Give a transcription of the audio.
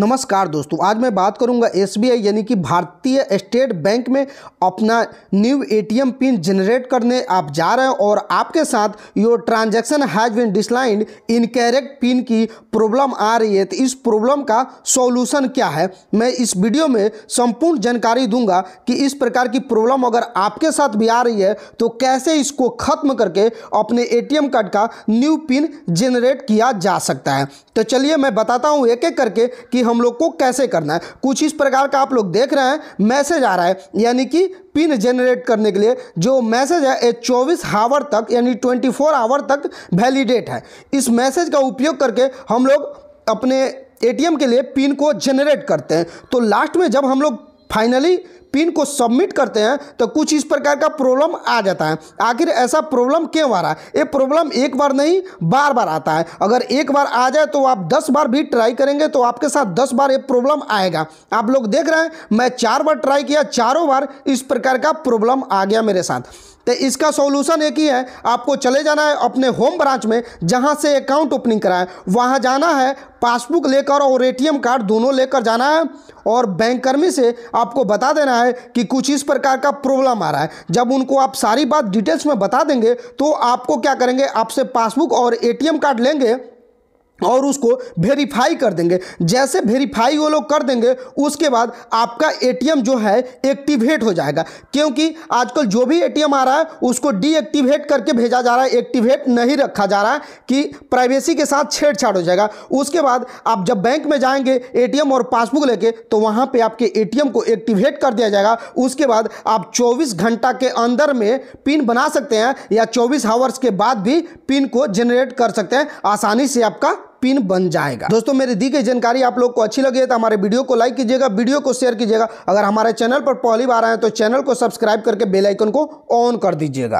नमस्कार दोस्तों आज मैं बात करूंगा एसबीआई यानी कि भारतीय स्टेट बैंक में अपना न्यू एटीएम पिन जनरेट करने आप जा रहे हैं और आपके साथ your transaction has been declined in correct pin की प्रॉब्लम आ रही है तो इस प्रॉब्लम का सॉल्यूशन क्या है मैं इस वीडियो में संपूर्ण जानकारी दूंगा कि इस प्रकार की प्रॉब्लम अगर आपके साथ भी आ रही है तो कैसे इसको खत्म करके अपने ए कार्ड का न्यू पिन जनरेट किया जा सकता है तो चलिए मैं बताता हूँ एक एक करके कि हम लोग को कैसे करना है कुछ इस प्रकार का आप लोग देख रहे हैं मैसेज आ रहा है यानी कि पिन जनरेट करने के लिए जो मैसेज है ये चौबीस हावर तक यानी ट्वेंटी फोर आवर तक वैलिडेट है इस मैसेज का उपयोग करके हम लोग अपने एटीएम के लिए पिन को जनरेट करते हैं तो लास्ट में जब हम लोग फाइनली पिन को सबमिट करते हैं तो कुछ इस प्रकार का प्रॉब्लम आ जाता है आखिर ऐसा प्रॉब्लम क्यों आ रहा है ये प्रॉब्लम एक बार नहीं बार बार आता है अगर एक बार आ जाए तो आप दस बार भी ट्राई करेंगे तो आपके साथ दस बार ये प्रॉब्लम आएगा आप लोग देख रहे हैं मैं चार बार ट्राई किया चारों बार इस प्रकार का प्रॉब्लम आ गया मेरे साथ तो इसका सॉल्यूशन एक ही है आपको चले जाना है अपने होम ब्रांच में जहाँ से अकाउंट ओपनिंग कराए वहाँ जाना है पासबुक लेकर और एटीएम कार्ड दोनों लेकर जाना है और बैंक कर्मी से आपको बता देना है है कि कुछ इस प्रकार का प्रॉब्लम आ रहा है जब उनको आप सारी बात डिटेल्स में बता देंगे तो आपको क्या करेंगे आपसे पासबुक और एटीएम कार्ड लेंगे और उसको वेरीफाई कर देंगे जैसे वेरीफाई वो लोग कर देंगे उसके बाद आपका एटीएम जो है एक्टिवेट हो जाएगा क्योंकि आजकल जो भी एटीएम आ रहा है उसको डीएक्टिवेट करके भेजा जा रहा है एक्टिवेट नहीं रखा जा रहा है कि प्राइवेसी के साथ छेड़छाड़ हो जाएगा उसके बाद आप जब बैंक में जाएंगे ए और पासबुक लेके तो वहाँ पर आपके ए को एक्टिवेट कर दिया जाएगा उसके बाद आप चौबीस घंटा के अंदर में पिन बना सकते हैं या चौबीस आवर्स के बाद भी पिन को जनरेट कर सकते हैं आसानी से आपका पिन बन जाएगा दोस्तों मेरी दी गई जानकारी आप लोग को अच्छी लगी है तो हमारे वीडियो को लाइक कीजिएगा वीडियो को शेयर कीजिएगा अगर हमारे चैनल पर पहली बार आए तो चैनल को सब्सक्राइब करके बेलाइकन को ऑन कर दीजिएगा